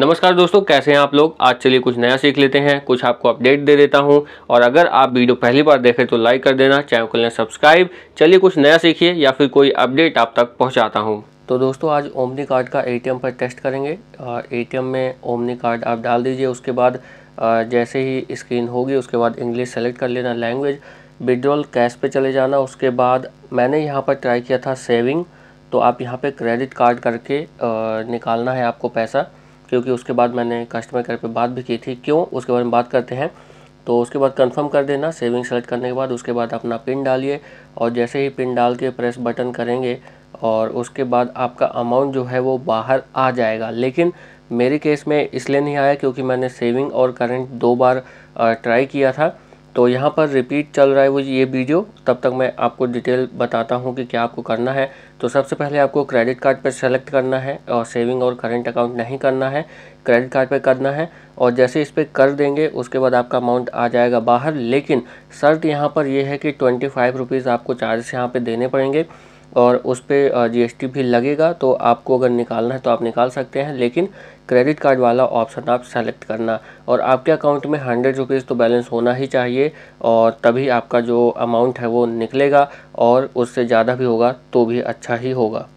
नमस्कार दोस्तों कैसे हैं आप लोग आज चलिए कुछ नया सीख लेते हैं कुछ आपको अपडेट दे देता हूं और अगर आप वीडियो पहली बार देखें तो लाइक कर देना चैनल को लेना सब्सक्राइब चलिए कुछ नया सीखिए या फिर कोई अपडेट आप तक पहुंचाता हूं तो दोस्तों आज ओमनी कार्ड का एटीएम पर टेस्ट करेंगे एटीएम में ओमनी कार्ड आप डाल दीजिए उसके बाद जैसे ही स्क्रीन होगी उसके बाद इंग्लिश सेलेक्ट कर लेना लैंग्वेज विड्रॉल कैश पर चले जाना उसके बाद मैंने यहाँ पर ट्राई किया था सेविंग तो आप यहाँ पर क्रेडिट कार्ड करके निकालना है आपको पैसा क्योंकि उसके बाद मैंने कस्टमर केयर पे बात भी की थी क्यों उसके बारे में बात करते हैं तो उसके बाद कंफर्म कर देना सेविंग सेलेक्ट करने के बाद उसके बाद अपना पिन डालिए और जैसे ही पिन डाल के प्रेस बटन करेंगे और उसके बाद आपका अमाउंट जो है वो बाहर आ जाएगा लेकिन मेरे केस में इसलिए नहीं आया क्योंकि मैंने सेविंग और करेंट दो बार ट्राई किया था तो यहाँ पर रिपीट चल रहा है वो ये वीडियो तब तक मैं आपको डिटेल बताता हूँ कि क्या आपको करना है तो सबसे पहले आपको क्रेडिट कार्ड पर सेलेक्ट करना है और सेविंग और करेंट अकाउंट नहीं करना है क्रेडिट कार्ड पर करना है और जैसे इस पर कर देंगे उसके बाद आपका अमाउंट आ जाएगा बाहर लेकिन शर्त यहाँ पर यह है कि ट्वेंटी फाइव रुपीज़ आपको चार्ज यहाँ पर देने पड़ेंगे और उस पर जीएसटी भी लगेगा तो आपको अगर निकालना है तो आप निकाल सकते हैं लेकिन क्रेडिट कार्ड वाला ऑप्शन आप सेलेक्ट करना और आपके अकाउंट में हंड्रेड रुपीज़ तो बैलेंस होना ही चाहिए और तभी आपका जो अमाउंट है वो निकलेगा और उससे ज़्यादा भी होगा तो भी अच्छा ही होगा